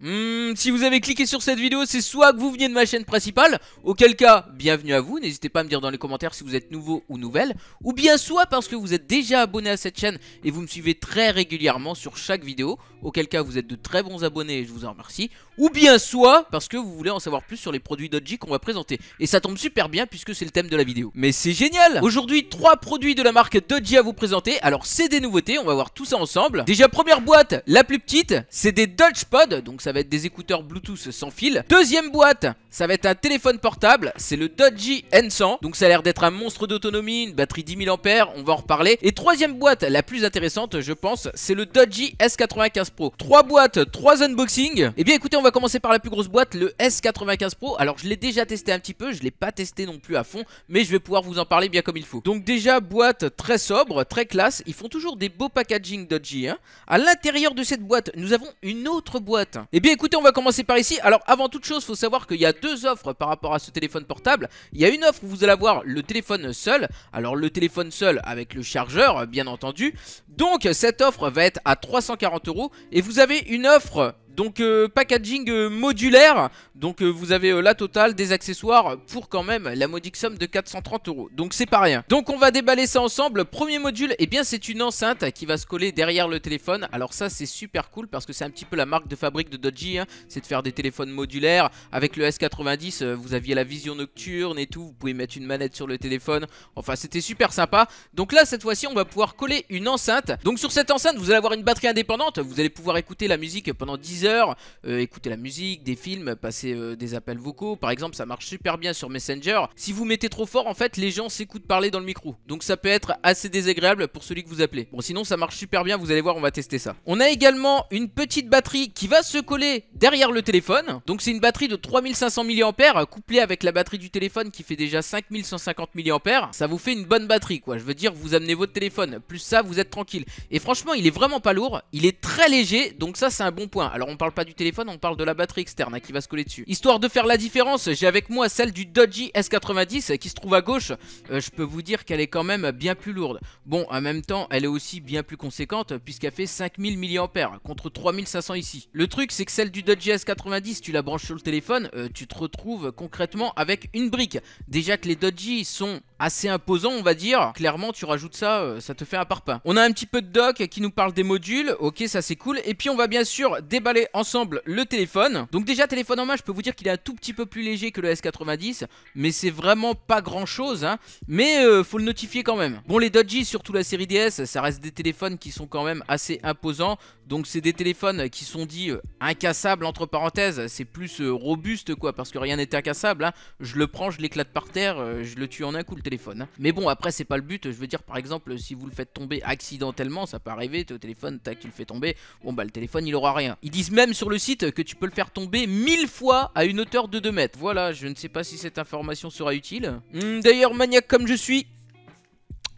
Mmm. si vous avez cliqué sur cette vidéo, c'est soit que vous venez de ma chaîne principale, auquel cas, bienvenue à vous, n'hésitez pas à me dire dans les commentaires si vous êtes nouveau ou nouvelle, ou bien soit parce que vous êtes déjà abonné à cette chaîne et vous me suivez très régulièrement sur chaque vidéo, auquel cas vous êtes de très bons abonnés et je vous en remercie, ou bien soit parce que vous voulez en savoir plus sur les produits Dodgy qu'on va présenter. Et ça tombe super bien puisque c'est le thème de la vidéo. Mais c'est génial Aujourd'hui, trois produits de la marque Dodgy à vous présenter. Alors c'est des nouveautés, on va voir tout ça ensemble. Déjà, première boîte, la plus petite, c'est des Dodge Pod, donc ça va être des écouteurs Bluetooth sans fil. Deuxième boîte, ça va être un téléphone portable, c'est le Dodgy N100. Donc ça a l'air d'être un monstre d'autonomie, une batterie 10 000 ampères, on va en reparler. Et troisième boîte, la plus intéressante je pense, c'est le Dodgy S95 Pro. Trois boîtes, trois unboxings. Et eh bien écoutez, on va commencer par la plus grosse boîte, le S95 Pro. Alors je l'ai déjà testé un petit peu, je l'ai pas testé non plus à fond, mais je vais pouvoir vous en parler bien comme il faut. Donc déjà boîte très sobre, très classe, ils font toujours des beaux packaging Dodgy. Hein. À l'intérieur de cette boîte, nous avons une autre boîte. Et eh bien écoutez, on va commencer par ici. Alors avant toute chose, faut savoir qu'il y a deux offres par rapport à ce téléphone portable. Il y a une offre où vous allez avoir le téléphone seul. Alors le téléphone seul avec le chargeur, bien entendu. Donc cette offre va être à 340 euros et vous avez une offre donc euh, packaging euh, modulaire, donc euh, vous avez la totale des accessoires pour quand même la modique somme de 430 euros. Donc c'est pas rien. Donc on va déballer ça ensemble. Premier module, et eh bien c'est une enceinte qui va se coller derrière le téléphone. Alors ça c'est super cool parce que c'est un petit peu la marque de fabrique de Dodgy, hein. c'est de faire des téléphones modulaires. Avec le S90, vous aviez la vision nocturne et tout, vous pouvez mettre une manette sur le téléphone. Enfin c'était super sympa. Donc là cette fois-ci on va pouvoir coller une enceinte. Donc sur cette enceinte vous allez avoir une batterie indépendante, vous allez pouvoir écouter la musique pendant 10 euh, écouter la musique, des films, passer euh, des appels vocaux. Par exemple, ça marche super bien sur Messenger. Si vous mettez trop fort, en fait, les gens s'écoutent parler dans le micro. Donc ça peut être assez désagréable pour celui que vous appelez. Bon, sinon, ça marche super bien. Vous allez voir, on va tester ça. On a également une petite batterie qui va se coller derrière le téléphone. Donc c'est une batterie de 3500 mAh couplée avec la batterie du téléphone qui fait déjà 5150 mAh. Ça vous fait une bonne batterie, quoi. Je veux dire, vous amenez votre téléphone. Plus ça, vous êtes tranquille. Et franchement, il est vraiment pas lourd. Il est très léger. Donc ça, c'est un bon point. Alors, on parle pas du téléphone, on parle de la batterie externe qui va se coller dessus. Histoire de faire la différence, j'ai avec moi celle du Dodgy S90 qui se trouve à gauche. Euh, je peux vous dire qu'elle est quand même bien plus lourde. Bon, en même temps, elle est aussi bien plus conséquente puisqu'elle fait 5000 mAh contre 3500 ici. Le truc, c'est que celle du Dodgy S90, tu la branches sur le téléphone, euh, tu te retrouves concrètement avec une brique. Déjà que les Dodgy sont assez imposant, on va dire. Clairement, tu rajoutes ça, euh, ça te fait un parpaing. On a un petit peu de doc qui nous parle des modules. Ok, ça c'est cool. Et puis on va bien sûr déballer ensemble le téléphone. Donc déjà, téléphone en main, je peux vous dire qu'il est un tout petit peu plus léger que le S90, mais c'est vraiment pas grand chose. Hein. Mais euh, faut le notifier quand même. Bon, les Dodgy, surtout la série DS, ça reste des téléphones qui sont quand même assez imposants. Donc c'est des téléphones qui sont dits euh, incassables entre parenthèses, c'est plus euh, robuste quoi parce que rien n'est incassable. Hein. Je le prends, je l'éclate par terre, euh, je le tue en un coup le téléphone. Hein. Mais bon après c'est pas le but. Je veux dire par exemple si vous le faites tomber accidentellement, ça peut arriver, au téléphone tac tu le fais tomber, bon bah le téléphone il aura rien. Ils disent même sur le site que tu peux le faire tomber mille fois à une hauteur de 2 mètres. Voilà, je ne sais pas si cette information sera utile. Hmm, d'ailleurs maniaque comme je suis,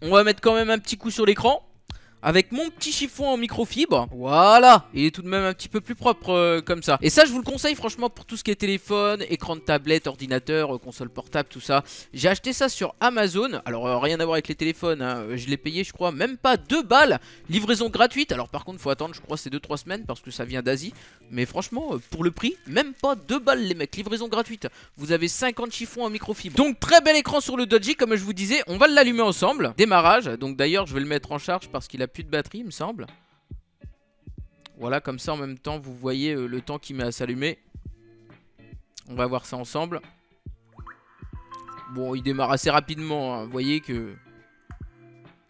on va mettre quand même un petit coup sur l'écran avec mon petit chiffon en microfibre. Voilà, il est tout de même un petit peu plus propre euh, comme ça. Et ça, je vous le conseille franchement pour tout ce qui est téléphone, écran de tablette, ordinateur, euh, console portable, tout ça. J'ai acheté ça sur Amazon. Alors, euh, rien à voir avec les téléphones. Hein. Je l'ai payé, je crois, même pas 2 balles. Livraison gratuite. Alors, par contre, faut attendre, je crois, ces 2-3 semaines parce que ça vient d'Asie. Mais franchement, pour le prix, même pas 2 balles, les mecs. Livraison gratuite. Vous avez 50 chiffons en microfibre. Donc, très bel écran sur le Dodgy, comme je vous disais. On va l'allumer ensemble. Démarrage. Donc, d'ailleurs, je vais le mettre en charge parce qu'il a plus de batterie, il me semble. Voilà, comme ça en même temps, vous voyez euh, le temps qui met à s'allumer. On va voir ça ensemble. Bon, il démarre assez rapidement. Hein. Vous voyez que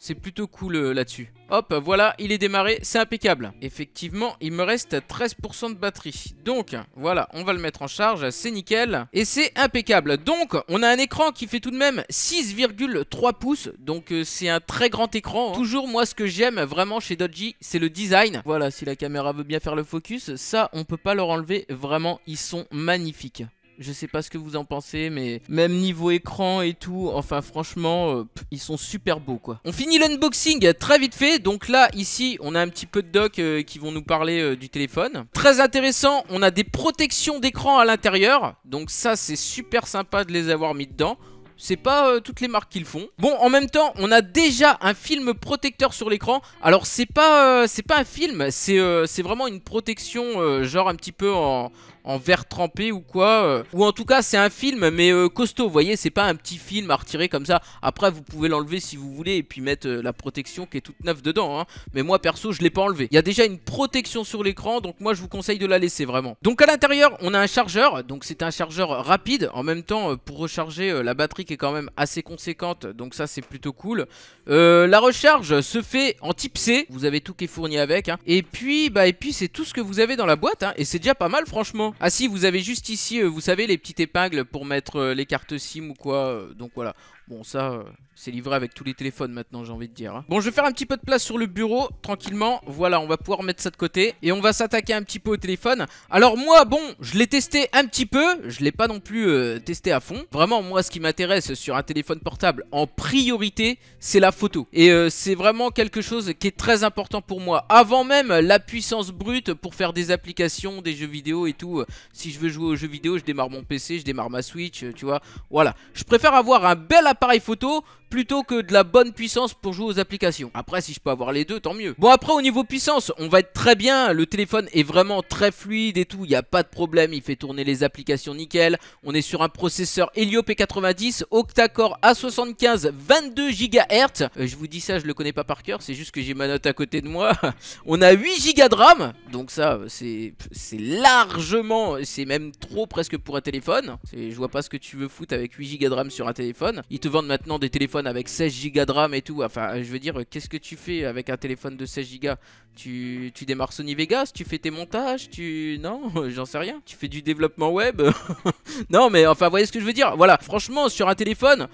c'est plutôt cool euh, là-dessus. Hop, voilà, il est démarré, c'est impeccable. Effectivement, il me reste 13% de batterie. Donc, voilà, on va le mettre en charge, c'est nickel. Et c'est impeccable. Donc, on a un écran qui fait tout de même 6,3 pouces. Donc, euh, c'est un très grand écran. Hein. Toujours, moi, ce que j'aime vraiment chez Dodgy, c'est le design. Voilà, si la caméra veut bien faire le focus, ça, on peut pas leur enlever. Vraiment, ils sont magnifiques. Je sais pas ce que vous en pensez, mais même niveau écran et tout, enfin franchement, euh, ils sont super beaux quoi. On finit l'unboxing très vite fait. Donc là, ici, on a un petit peu de doc euh, qui vont nous parler euh, du téléphone. Très intéressant, on a des protections d'écran à l'intérieur. Donc ça, c'est super sympa de les avoir mis dedans. C'est pas toutes les marques qui le font. Bon, en même temps, on a déjà un film protecteur sur l'écran. Alors, c'est pas, pas un film, c'est vraiment une protection, genre un petit peu en, en verre trempé ou quoi. Euh. Ou en tout cas, c'est un film, mais euh, costaud, vous voyez, c'est pas un petit film à retirer comme ça. Après, vous pouvez l'enlever si vous voulez et puis mettre euh, la protection qui est toute neuve dedans. Hein. Mais moi, perso, je l'ai pas enlevé. Il y a déjà une protection sur l'écran, donc moi, je vous conseille de la laisser vraiment. Donc à l'intérieur, on a un chargeur. Donc c'est un chargeur rapide. En même temps, pour recharger, la batterie qui est quand même assez conséquente. Donc ça, c'est plutôt cool. la recharge se fait en type C. Vous avez tout qui est fourni avec. Hein. Et puis, bah, et puis c'est tout ce que vous avez dans la boîte. Hein. Et c'est déjà pas mal, franchement. Ah si, vous avez juste ici, euh, vous savez, les petites épingles pour mettre euh, les cartes SIM ou quoi. Euh, donc voilà, Bon, ça, euh, c'est livré avec tous les téléphones maintenant, j'ai envie de dire. Hein. Bon, je vais faire un petit peu de place sur le bureau, tranquillement. Voilà, on va pouvoir mettre ça de côté. Et on va s'attaquer un petit peu au téléphone. Alors moi, bon, je l'ai testé un petit peu. Je l'ai pas non plus euh, testé à fond. Vraiment, moi, ce qui m'intéresse sur un téléphone portable en priorité, c'est la photo. Et euh, c'est vraiment quelque chose qui est très important pour moi. Avant même la puissance brute pour faire des applications, des jeux vidéo et tout. Si je veux jouer aux jeux vidéo, je démarre mon PC, je démarre ma Switch, tu vois. Voilà. Je préfère avoir un bel appareil appareil photo plutôt que de la bonne puissance pour jouer aux applications. Après, si je peux avoir les deux, tant mieux. Bon, après, au niveau puissance, on va être très bien. Le téléphone est vraiment très fluide et tout. Il n'y a pas de problème. Il fait tourner les applications nickel. On est sur un processeur Helio P90, octa-core A75, 22 GHz. je vous dis ça, je le connais pas par cœur. C'est juste que j'ai ma note à côté de moi. on a 8 Go de RAM. Donc ça, c'est largement... C'est même trop presque pour un téléphone. Je vois pas ce que tu veux foutre avec 8 Go de RAM sur un téléphone. Il te vendent maintenant des téléphones avec 16 Go de RAM et tout. Enfin, je veux dire, qu'est-ce que tu fais avec un téléphone de 16 Go tu, tu démarres Sony Vegas, tu fais tes montages, tu... Non, j'en sais rien. Tu fais du développement web. non, mais enfin, vous voyez ce que je veux dire Voilà, franchement, sur un téléphone,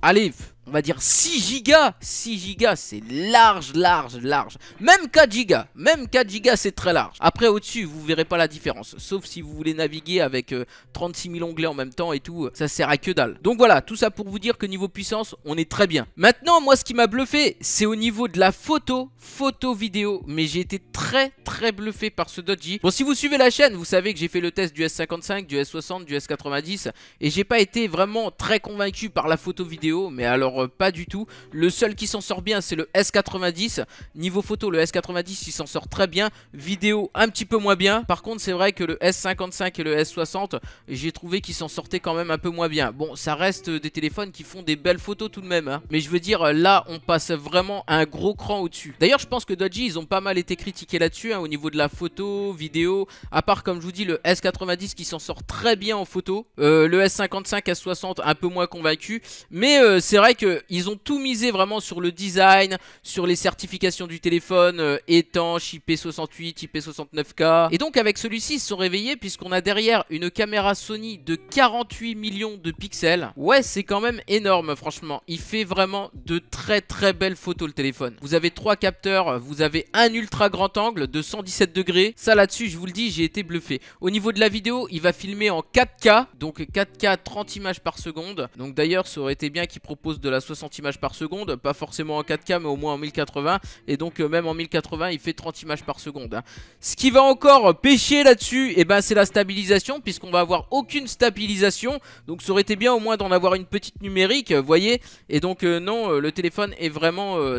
allez, on va dire 6 gigas 6 gigas c'est large large large même 4 gigas même 4 gigas c'est très large après au dessus vous verrez pas la différence sauf si vous voulez naviguer avec 36 euh, 000 onglets en même temps et tout ça sert à que dalle donc voilà tout ça pour vous dire que niveau puissance on est très bien maintenant moi ce qui m'a bluffé c'est au niveau de la photo photo vidéo mais j'ai été très très bluffé par ce Dodgy bon si vous suivez la chaîne vous savez que j'ai fait le test du S55 du S60 du S90 et j'ai pas été vraiment très convaincu par la photo vidéo mais alors euh, pas du tout. Le seul qui s'en sort bien, c'est le S90. Niveau photo, le S90, il s'en sort très bien. Vidéo, un petit peu moins bien. Par contre, c'est vrai que le S55 et le S60, j'ai trouvé qu'ils s'en sortaient quand même un peu moins bien. Bon, ça reste des téléphones qui font des belles photos tout de même. Hein. Mais je veux dire, là, on passe vraiment un gros cran au-dessus. D'ailleurs, je pense que Dodgy, ils ont pas mal été critiqués là-dessus, hein, au niveau de la photo, vidéo. À part, comme je vous dis, le S90 qui s'en sort très bien en photo. Euh, le S55, S60, un peu moins convaincu. Mais euh, c'est vrai que ils ont tout misé vraiment sur le design, sur les certifications du téléphone euh, étanche, IP68, IP69K. Et donc avec celui-ci, ils se sont réveillés puisqu'on a derrière une caméra Sony de 48 millions de pixels. Ouais, c'est quand même énorme franchement. Il fait vraiment de très très belles photos le téléphone. Vous avez trois capteurs, vous avez un ultra grand angle de 117 degrés. Ça là-dessus, je vous le dis, j'ai été bluffé. Au niveau de la vidéo, il va filmer en 4K, donc 4K 30 images par seconde. Donc d'ailleurs, ça aurait été bien qu'il propose de la 60 images par seconde, pas forcément en 4K mais au moins en 1080 et donc euh, même en 1080 il fait 30 images par seconde. Hein. Ce qui va encore pêcher là-dessus, et eh ben c'est la stabilisation puisqu'on va avoir aucune stabilisation donc ça aurait été bien au moins d'en avoir une petite numérique, voyez, et donc euh, non euh, le téléphone est vraiment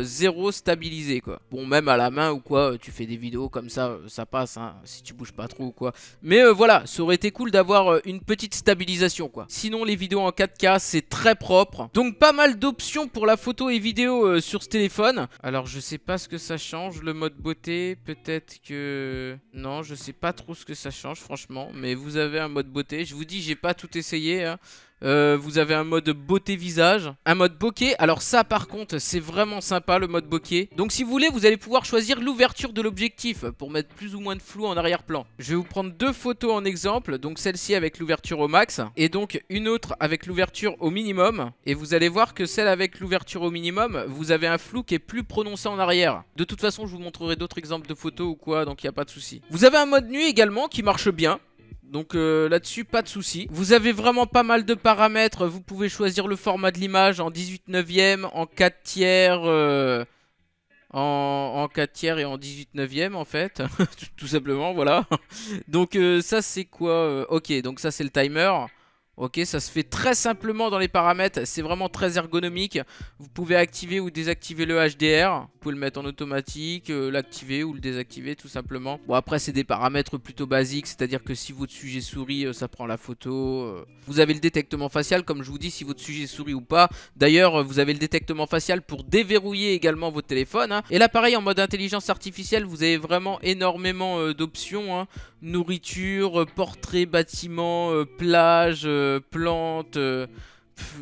zéro stabilisé quoi. Bon même à la main ou quoi, tu fais des vidéos comme ça, ça passe hein, si tu bouges pas trop ou quoi. Mais voilà, ça aurait été cool d'avoir une petite stabilisation quoi. Sinon les vidéos en 4K c'est très propre, donc pas mal de d'options pour la photo et vidéo euh, sur ce téléphone. Alors, je sais pas ce que ça change. Le mode beauté, peut-être que... Non, je sais pas trop ce que ça change, franchement. Mais vous avez un mode beauté. Je vous dis, j'ai pas tout essayé. Hein. Euh, vous avez un mode beauté visage, un mode bokeh. Alors ça par contre c'est vraiment sympa le mode bokeh. Donc si vous voulez vous allez pouvoir choisir l'ouverture de l'objectif pour mettre plus ou moins de flou en arrière-plan. Je vais vous prendre deux photos en exemple. Donc celle-ci avec l'ouverture au max et donc une autre avec l'ouverture au minimum. Et vous allez voir que celle avec l'ouverture au minimum vous avez un flou qui est plus prononcé en arrière. De toute façon je vous montrerai d'autres exemples de photos ou quoi donc il n'y a pas de souci. Vous avez un mode nuit également qui marche bien. Donc euh, là-dessus, pas de souci. Vous avez vraiment pas mal de paramètres. Vous pouvez choisir le format de l'image en 18 neuvième, en 4 tiers... Euh, en, 4 tiers et en 18 neuvième en fait, tout simplement, voilà. donc euh, ça c'est quoi Ok, donc ça c'est le timer. Ok, ça se fait très simplement dans les paramètres, c'est vraiment très ergonomique. Vous pouvez activer ou désactiver le HDR, vous pouvez le mettre en automatique, euh, l'activer ou le désactiver tout simplement. Bon après c'est des paramètres plutôt basiques, c'est-à-dire que si votre sujet sourit, euh, ça prend la photo. Euh. Vous avez le détectement facial, comme je vous dis, si votre sujet sourit ou pas. D'ailleurs, vous avez le détectement facial pour déverrouiller également votre téléphone. Hein. Et l'appareil en mode intelligence artificielle, vous avez vraiment énormément d'options. Hein. Nourriture, portrait, bâtiment, plage... Euh, plantes, euh,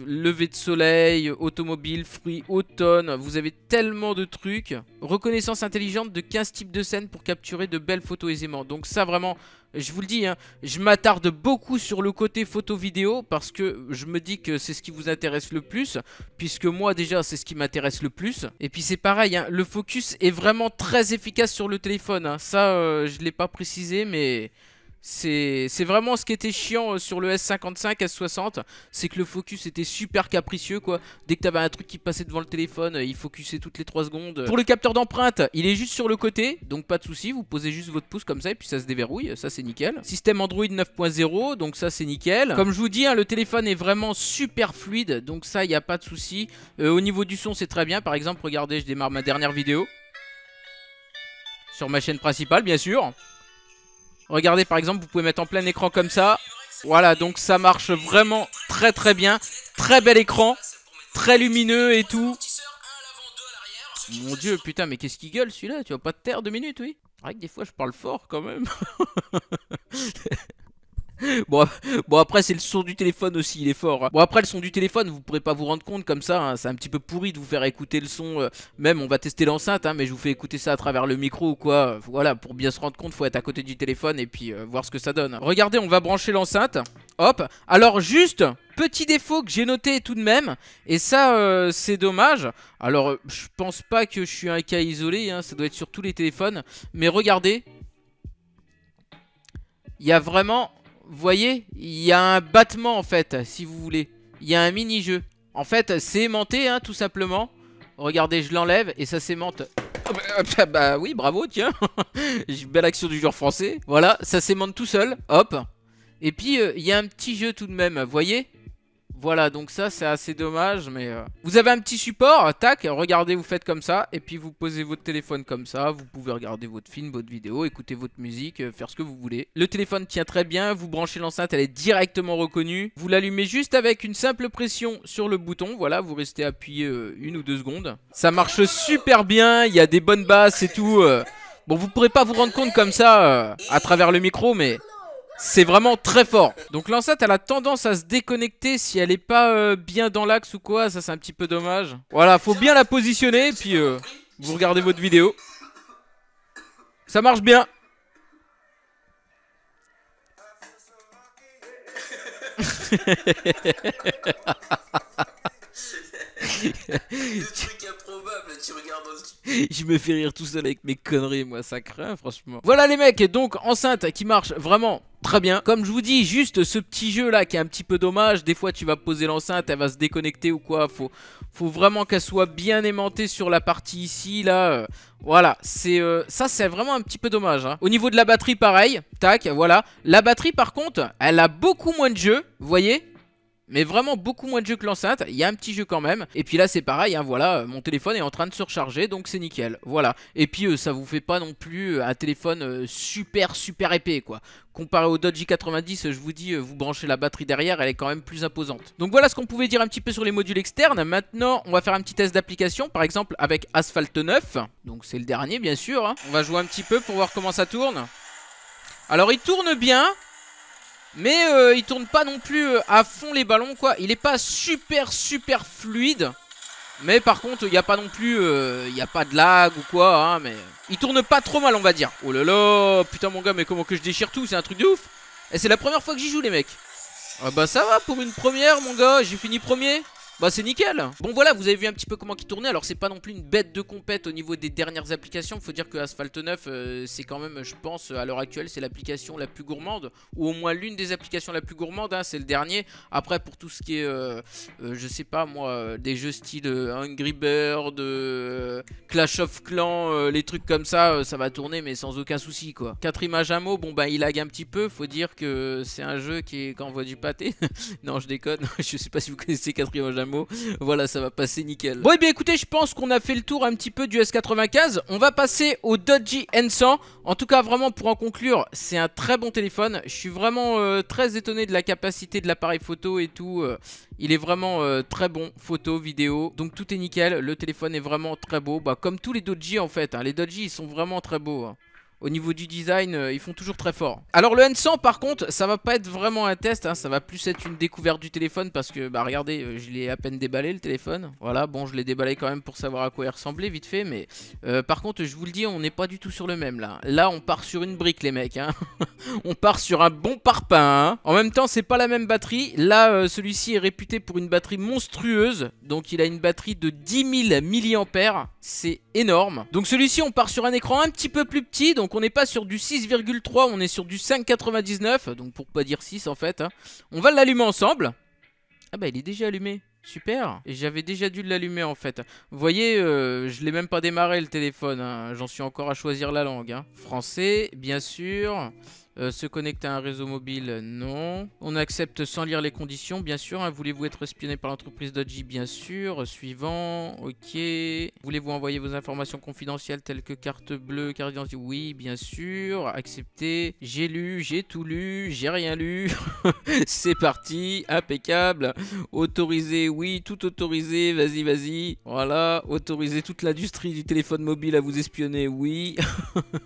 lever de soleil, automobile, fruits, automne. Vous avez tellement de trucs. Reconnaissance intelligente de 15 types de scènes pour capturer de belles photos aisément. Donc ça vraiment, je vous le dis, hein, je m'attarde beaucoup sur le côté photo-vidéo parce que je me dis que c'est ce qui vous intéresse le plus, puisque moi déjà c'est ce qui m'intéresse le plus. Et puis c'est pareil, hein, le focus est vraiment très efficace sur le téléphone, hein. ça euh, je ne l'ai pas précisé mais c'est vraiment ce qui était chiant euh, sur le S55, S60, c'est que le focus était super capricieux quoi. Dès que t'avais un truc qui passait devant le téléphone, euh, il focusait toutes les 3 secondes. Euh. Pour le capteur d'empreinte, il est juste sur le côté, donc pas de souci, vous posez juste votre pouce comme ça et puis ça se déverrouille, ça c'est nickel. Système Android 9.0, donc ça c'est nickel. Comme je vous dis, hein, le téléphone est vraiment super fluide, donc ça il a pas de souci. au niveau du son c'est très bien, par exemple regardez je démarre ma dernière vidéo. Sur ma chaîne principale bien sûr. Regardez par exemple, vous pouvez mettre en plein écran comme ça. Voilà, donc ça marche vraiment très très bien. Très bel écran, très lumineux et tout. Mon dieu, putain, mais qu'est-ce qu'il gueule celui-là Tu vas pas te taire deux minutes, oui que des fois je parle fort quand même. bon, bon, après, c'est le son du téléphone aussi, il est fort. Hein. Bon, après, le son du téléphone, vous pourrez pas vous rendre compte comme ça. Hein. c'est un petit peu pourri de vous faire écouter le son. Euh, même, on va tester l'enceinte, hein, mais je vous fais écouter ça à travers le micro ou quoi. Euh, voilà, pour bien se rendre compte, faut être à côté du téléphone et puis euh, voir ce que ça donne. Regardez, on va brancher l'enceinte. Hop. Alors, juste, petit défaut que j'ai noté tout de même, et ça c'est dommage. Alors je pense pas que je suis un cas isolé, ça doit être sur tous les téléphones, mais regardez, il y a vraiment vous voyez, il y a un battement en fait, si vous voulez. Il y a un mini-jeu. En fait, c'est aimanté, hein, tout simplement. Regardez, je l'enlève et ça s'aimante. Ah bah, ah, ah bah, oui, bravo, tiens. Belle action du joueur français. Voilà, ça s'aimante tout seul. Hop. Et puis, euh, il y a un petit jeu tout de même, vous voyez voilà, donc ça, c'est assez dommage, mais... Euh, vous avez un petit support, tac, regardez, vous faites comme ça, et puis vous posez votre téléphone comme ça, vous pouvez regarder votre film, votre vidéo, écouter votre musique, euh, faire ce que vous voulez. Le téléphone tient très bien, vous branchez l'enceinte, elle est directement reconnue. Vous l'allumez juste avec une simple pression sur le bouton, voilà, vous restez appuyé euh, une ou deux secondes. Ça marche super bien, il y a des bonnes basses et tout... Bon, vous pourrez pas vous rendre compte comme ça à travers le micro, mais c'est vraiment très fort. Donc l'enceinte, elle a tendance à se déconnecter si elle n'est pas euh, bien dans l'axe ou quoi. Ça, c'est un petit peu dommage. Voilà, faut bien la positionner. Et puis, euh, vous regardez votre vidéo. Ça marche bien. truc improbable, tu regardes Je me fais rire tout seul avec mes conneries, moi, ça craint, franchement. Voilà les mecs, donc enceinte qui marche vraiment Très bien. Comme je vous dis, juste ce petit jeu là qui est un petit peu dommage. Des fois, tu vas poser l'enceinte, elle va se déconnecter ou quoi. Faut, faut vraiment qu'elle soit bien aimantée sur la partie ici, là. Euh, voilà, c'est euh, ça, c'est vraiment un petit peu dommage. Hein. Au niveau de la batterie, pareil. Tac, voilà. La batterie, par contre, elle a beaucoup moins de jeu. Vous voyez mais vraiment beaucoup moins de jeu que l'enceinte. Il y a un petit jeu quand même. Et puis là, c'est pareil, hein, voilà, euh, mon téléphone est en train de se recharger, donc c'est nickel. Voilà. Et puis, euh, ça vous fait pas non plus euh, un téléphone super, super épais, quoi. Comparé au Dodge 90 je vous dis, vous branchez la batterie derrière, elle est quand même plus imposante. Donc voilà ce qu'on pouvait dire un petit peu sur les modules externes. Maintenant, on va faire un petit test d'application, par exemple avec Asphalt 9. Donc c'est le dernier, bien sûr. Hein. On va jouer un petit peu pour voir comment ça tourne. Alors, il tourne bien. Mais euh, il tourne pas non plus euh, à fond les ballons quoi. Il est pas super super fluide. Mais par contre, il y a pas non plus, euh, il y a pas de lag ou quoi, hein, mais il tourne pas trop mal, on va dire. Oh là là, putain mon gars, mais comment que je déchire tout, c'est un truc de ouf. Et c'est la première fois que j'y joue les mecs. Ah bah ça va, pour une première mon gars, j'ai fini premier. Bah c'est nickel Bon voilà vous avez vu un petit peu comment qui tournait Alors c'est pas non plus une bête de compète au niveau des dernières applications Faut dire que Asphalt 9 euh, c'est quand même je pense à l'heure actuelle c'est l'application la plus gourmande Ou au moins l'une des applications la plus gourmande hein, C'est le dernier Après pour tout ce qui est euh, euh, je sais pas moi Des jeux style Angry Bird Clash of Clans Les trucs comme ça ça va tourner mais sans aucun souci quoi 4 images à mot bon bah il lag un petit peu Faut dire que c'est un jeu qui, est, on envoie du pâté Non je déconne je sais pas si vous connaissez 4 images à mot Voilà, ça va passer nickel. Bon, et eh bien écoutez, je pense qu'on a fait le tour un petit peu du S95. On va passer au Dodgy N100. En tout cas, vraiment, pour en conclure, c'est un très bon téléphone. Je suis vraiment euh, très étonné de la capacité de l'appareil photo et tout. Euh. il est vraiment euh, très bon, photo, vidéo. Donc tout est nickel. Le téléphone est vraiment très beau. Bah, comme tous les Dodgy en fait. Hein. Les Dodgy, ils sont vraiment très beaux. Hein. Au niveau du design, euh, ils font toujours très fort. Alors le N100 par contre, ça va pas être vraiment un test, hein. ça va plus être une découverte du téléphone parce que, bah regardez, euh, je l'ai à peine déballé le téléphone. Voilà, bon je l'ai déballé quand même pour savoir à quoi il ressemblait vite fait, mais euh, par contre je vous le dis, on n'est pas du tout sur le même là. Là on part sur une brique les mecs, hein. on part sur un bon parpaing. Hein. En même temps c'est pas la même batterie, là celui-ci est réputé pour une batterie monstrueuse, donc il a une batterie de 10 000 mAh, c'est énorme. Donc celui-ci on part sur un écran un petit peu plus petit, donc donc on n'est pas sur du 6,3, on est sur du 5,99. Donc pour pas dire 6 en fait. Hein. On va l'allumer ensemble. Ah bah il est déjà allumé. Super Et j'avais déjà dû l'allumer en fait. Vous voyez, euh, je l'ai même pas démarré le téléphone. Hein. J'en suis encore à choisir la langue. Hein. Français, bien sûr. Euh, se connecter à un réseau mobile, non. On accepte sans lire les conditions, bien sûr. Hein. Voulez-vous être espionné par l'entreprise Dodgy, bien sûr. Suivant, ok. Voulez-vous envoyer vos informations confidentielles telles que carte bleue, carte d'identité Oui, bien sûr. Accepter. J'ai lu, j'ai tout lu, j'ai rien lu. C'est parti, impeccable. Autorisé, oui, tout autorisé, vas-y, vas-y. Voilà, autoriser toute l'industrie du téléphone mobile à vous espionner, oui.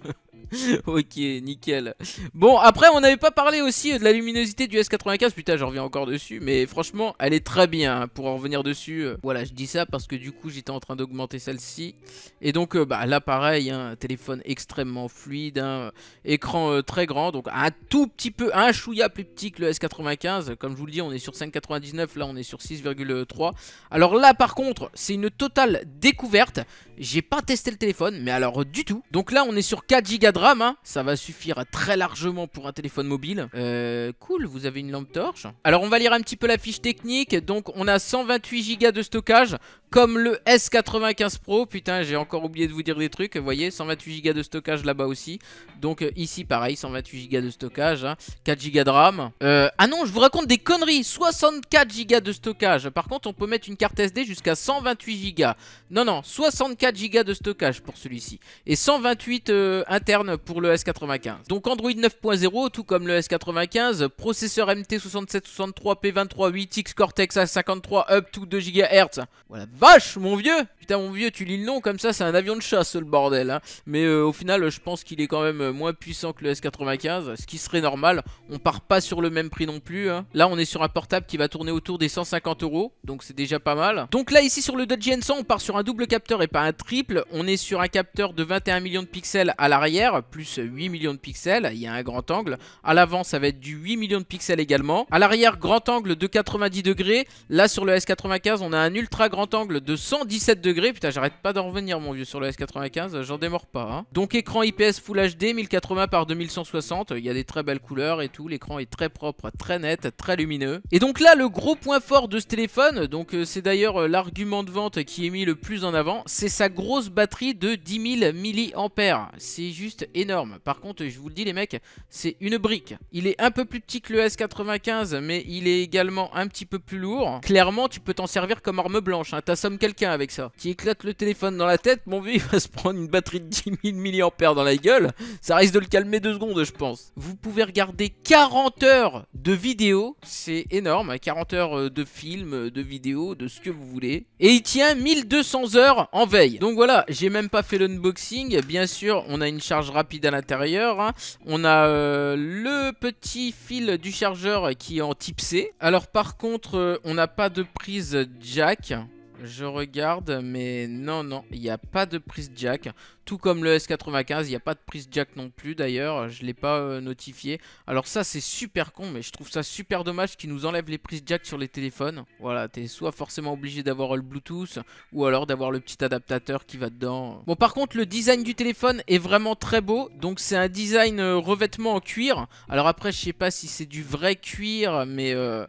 ok, nickel. Bon, après, on n'avait pas parlé aussi de la luminosité du S95. Putain, j'en reviens encore dessus. Mais franchement, elle est très bien. Hein, pour en revenir dessus, euh. voilà, je dis ça parce que du coup, j'étais en train d'augmenter celle-ci. Et donc, euh, bah, là, pareil, hein, téléphone extrêmement fluide, Un hein, écran euh, très grand. Donc, un tout petit peu, un chouïa plus petit que le S95. Comme je vous le dis, on est sur 5,99. Là, on est sur 6,3. Alors là, par contre, c'est une totale découverte. J'ai pas testé le téléphone, mais alors du tout. Donc là, on est sur 4 Go de RAM. Hein. Ça va suffire très largement pour un téléphone mobile. Euh, cool, vous avez une lampe torche. Alors, on va lire un petit peu la fiche technique. Donc, on a 128 Go de stockage, comme le S95 Pro. Putain, j'ai encore oublié de vous dire des trucs. Vous voyez, 128 Go de stockage là-bas aussi. Donc, euh, ici, pareil, 128 Go de stockage, 4 hein. Go de RAM. Euh, ah non, je vous raconte des conneries. 64 Go de stockage. Par contre, on peut mettre une carte SD jusqu'à 128 Go. Non, non, 64 4 Go de stockage pour celui-ci et 128 interne euh, internes pour le S95. Donc Android 9.0, tout comme le S95, processeur MT6763 p 238 x Cortex A53 up to 2 GHz. Voilà, vache mon vieux Putain mon vieux tu lis le nom comme ça c'est un avion de chasse le bordel hein. Mais euh, au final je pense qu'il est quand même euh, moins puissant que le S95 Ce qui serait normal On part pas sur le même prix non plus hein. Là on est sur un portable qui va tourner autour des 150 euros Donc c'est déjà pas mal Donc là ici sur le Dodge N100 on part sur un double capteur et pas un triple On est sur un capteur de 21 millions de pixels à l'arrière Plus 8 millions de pixels Il y a un grand angle À l'avant ça va être du 8 millions de pixels également À l'arrière grand angle de 90 degrés Là sur le S95 on a un ultra grand angle de 117 degrés Putain, j'arrête pas d'en revenir, mon vieux, sur le S95. J'en démords pas. Hein. Donc, écran IPS Full HD 1080 par 2160. Il y a des très belles couleurs et tout. L'écran est très propre, très net, très lumineux. Et donc là, le gros point fort de ce téléphone, donc euh, c'est d'ailleurs euh, l'argument de vente qui est mis le plus en avant, c'est sa grosse batterie de 10 000 mAh. C'est juste énorme. Par contre, je vous le dis, les mecs, c'est une brique. Il est un peu plus petit que le S95, mais il est également un petit peu plus lourd. Clairement, tu peux t'en servir comme arme blanche. Hein. T'assommes quelqu'un avec ça il éclate le téléphone dans la tête, mon vieux, il va se prendre une batterie de 10 000 mAh dans la gueule. Ça risque de le calmer deux secondes, je pense. Vous pouvez regarder 40 heures de vidéos. C'est énorme. 40 hein, heures euh, de films, de vidéos, de ce que vous voulez. Et il tient 1200 heures en veille. Donc voilà, j'ai même pas fait l'unboxing. Bien sûr, on a une charge rapide à l'intérieur. Hein. On a euh, le petit fil du chargeur qui est en type C. Alors par contre, euh, on n'a pas de prise jack. Je regarde, mais non, non, il n'y a pas de prise jack. Tout comme le S95, il n'y a pas de prise jack non plus d'ailleurs. Je ne l'ai pas euh, notifié. Alors ça, c'est super con, mais je trouve ça super dommage qu'ils nous enlèvent les prises jack sur les téléphones. Voilà, es soit forcément obligé d'avoir le Bluetooth, ou alors d'avoir le petit adaptateur qui va dedans. Bon, par contre, le design du téléphone est vraiment très beau. Donc c'est un design euh, revêtement en cuir. Alors après, je sais pas si c'est du vrai cuir, mais... Euh,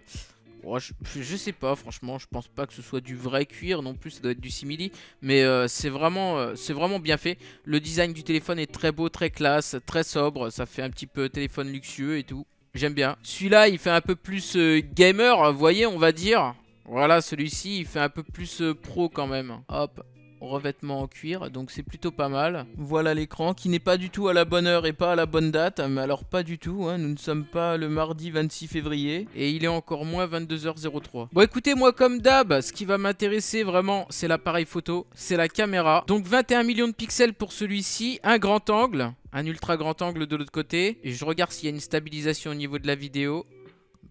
je, sais pas, franchement, je pense pas que ce soit du vrai cuir non plus, ça doit être du simili. Mais euh, c'est vraiment, euh, vraiment bien fait. Le design du téléphone est très beau, très classe, très sobre. Ça fait un petit peu téléphone luxueux et tout. J'aime bien. Celui-là, il fait un peu plus euh, gamer, vous voyez, on va dire. Voilà, celui-ci, il fait un peu plus pro quand même. Hop, revêtement en cuir, donc c'est plutôt pas mal. Voilà l'écran qui n'est pas du tout à la bonne heure et pas à la bonne date, mais alors pas du tout, hein. nous ne sommes pas le mardi 26 février et il est encore moins 22h03. Bon écoutez, moi comme d'hab, ce qui va m'intéresser vraiment, c'est l'appareil photo, c'est la caméra. Donc 21 millions de pixels pour celui-ci, un grand angle, un ultra grand angle de l'autre côté, et je regarde s'il y a une stabilisation au niveau de la vidéo.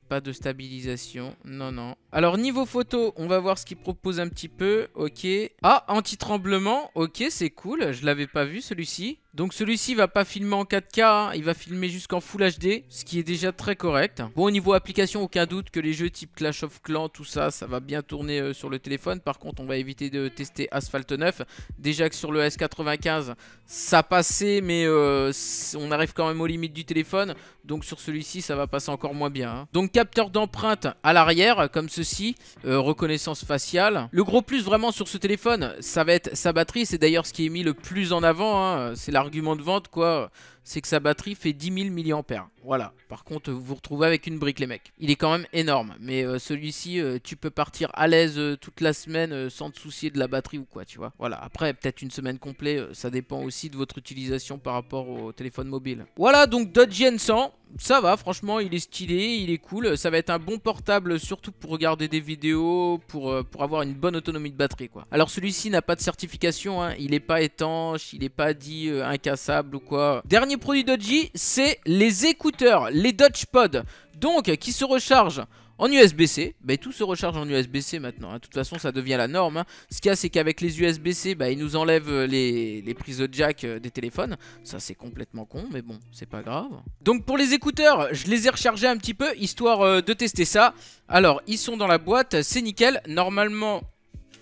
Pas de stabilisation. Non, non. Alors, niveau photo, on va voir ce qu'il propose un petit peu. Ok. Ah, anti-tremblement. Ok, c'est cool. Je l'avais pas vu, celui-ci. Donc celui-ci va pas filmer en 4K, hein. il va filmer jusqu'en Full HD, ce qui est déjà très correct. Bon, au niveau application, aucun doute que les jeux type Clash of Clans, tout ça, ça va bien tourner euh, sur le téléphone. Par contre, on va éviter de tester Asphalt 9. Déjà que sur le S95, ça passait, mais euh, on arrive quand même aux limites du téléphone. Donc sur celui-ci, ça va passer encore moins bien. Hein. Donc capteur d'empreinte à l'arrière, comme ceci, euh, reconnaissance faciale. Le gros plus vraiment sur ce téléphone, ça va être sa batterie. C'est d'ailleurs ce qui est mis le plus en avant, hein. c'est la Argument de vente, quoi c'est que sa batterie fait 10 000 mAh. Voilà. Par contre, vous euh, vous retrouvez avec une brique, les mecs. Il est quand même énorme. Mais euh, celui-ci, euh, tu peux partir à l'aise toute la semaine sans te soucier de la batterie ou quoi, tu vois. Voilà. Après, peut-être une semaine complète, ça dépend aussi de votre utilisation par rapport au téléphone mobile. Voilà, donc Dodge 100 Ça va, franchement, il est stylé, il est cool. Ça va être un bon portable, surtout pour regarder des vidéos, pour, pour avoir une bonne autonomie de batterie, quoi. Alors, celui-ci n'a pas de certification, hein. il n'est pas étanche, il n'est pas dit incassable ou quoi. Dernier produits produit Dodgy, c'est les écouteurs, les Dodge Pod, donc qui se rechargent en USB-C, ben, tout se recharge en USB-C maintenant, hein. de toute façon ça devient la norme. Hein. Ce qu'il y a c'est qu'avec les USB-C, bah, ben, ils nous enlèvent euh, les, prises de jack euh, des téléphones. Ça c'est complètement con, mais bon, c'est pas grave. Donc pour les écouteurs, je les ai rechargés un petit peu, histoire euh, de tester ça. Alors, ils sont dans la boîte, c'est nickel. Normalement,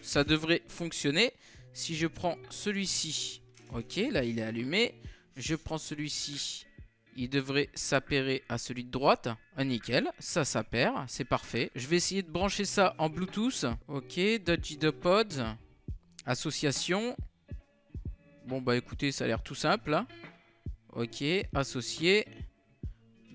ça devrait fonctionner. Si je prends celui-ci, ok, là il est allumé je prends celui-ci. Il devrait s'appairer à celui de droite. Ah, nickel, ça s'appaire, c'est parfait. Je vais essayer de brancher ça en Bluetooth. Ok, Dodgy the Pods. Association. Bon bah écoutez, ça a l'air tout simple. Hein. Ok, associé.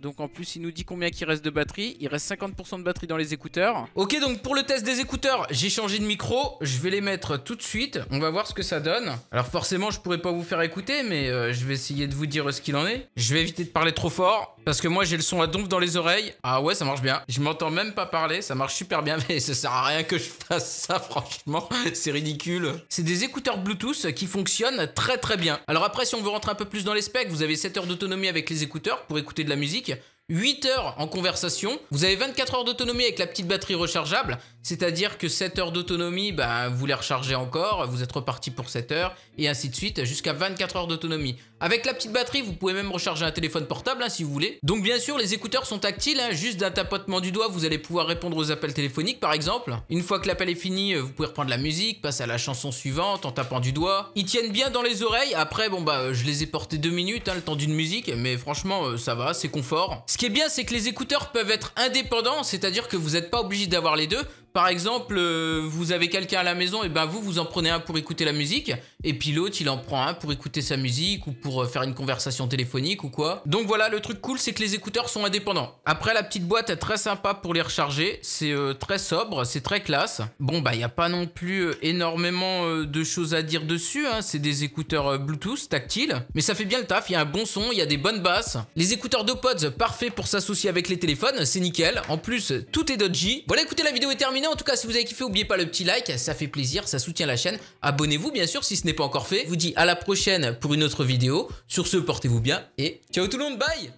Donc en plus il nous dit combien il reste de batterie Il reste 50% de batterie dans les écouteurs Ok donc pour le test des écouteurs J'ai changé de micro Je vais les mettre tout de suite On va voir ce que ça donne Alors forcément je pourrais pas vous faire écouter Mais euh, je vais essayer de vous dire ce qu'il en est Je vais éviter de parler trop fort Parce que moi j'ai le son à donf dans les oreilles Ah ouais ça marche bien Je m'entends même pas parler Ça marche super bien Mais ça sert à rien que je fasse ça franchement C'est ridicule C'est des écouteurs Bluetooth qui fonctionnent très très bien Alors après si on veut rentrer un peu plus dans les specs Vous avez 7 heures d'autonomie avec les écouteurs Pour écouter de la musique 8 heures en conversation, vous avez 24 heures d'autonomie avec la petite batterie rechargeable, c'est-à-dire que 7 heures d'autonomie, bah, vous les rechargez encore, vous êtes reparti pour 7 heures, et ainsi de suite, jusqu'à 24 heures d'autonomie. Avec la petite batterie, vous pouvez même recharger un téléphone portable hein, si vous voulez. Donc bien sûr, les écouteurs sont tactiles, hein, juste d'un tapotement du doigt, vous allez pouvoir répondre aux appels téléphoniques par exemple. Une fois que l'appel est fini, euh, vous pouvez reprendre la musique, passer à la chanson suivante en tapant du doigt. Ils tiennent bien dans les oreilles, après bon bah euh, je les ai portés 2 minutes, hein, le temps d'une musique, mais franchement euh, ça va, c'est confort. Ce qui est bien, c'est que les écouteurs peuvent être indépendants, c'est-à-dire que vous n'êtes pas obligé d'avoir les deux, par exemple, euh, vous avez quelqu'un à la maison, et ben vous, vous en prenez un pour écouter la musique, et puis l'autre, il en prend un pour écouter sa musique, ou pour euh, faire une conversation téléphonique, ou quoi. Donc voilà, le truc cool, c'est que les écouteurs sont indépendants. Après, la petite boîte est très sympa pour les recharger, c'est euh, très sobre, c'est très classe. Bon, bah, il n'y a pas non plus énormément de choses à dire dessus, hein. c'est des écouteurs Bluetooth tactiles, mais ça fait bien le taf, il y a un bon son, il y a des bonnes basses. Les écouteurs d'OPods, parfait pour s'associer avec les téléphones, c'est nickel. En plus, tout est dodgy. Voilà, écoutez, la vidéo est terminée. En tout cas, si vous avez kiffé, n'oubliez pas le petit like, ça fait plaisir, ça soutient la chaîne. Abonnez-vous, bien sûr, si ce n'est pas encore fait. Je vous dis à la prochaine pour une autre vidéo. Sur ce, portez-vous bien et ciao tout le monde, bye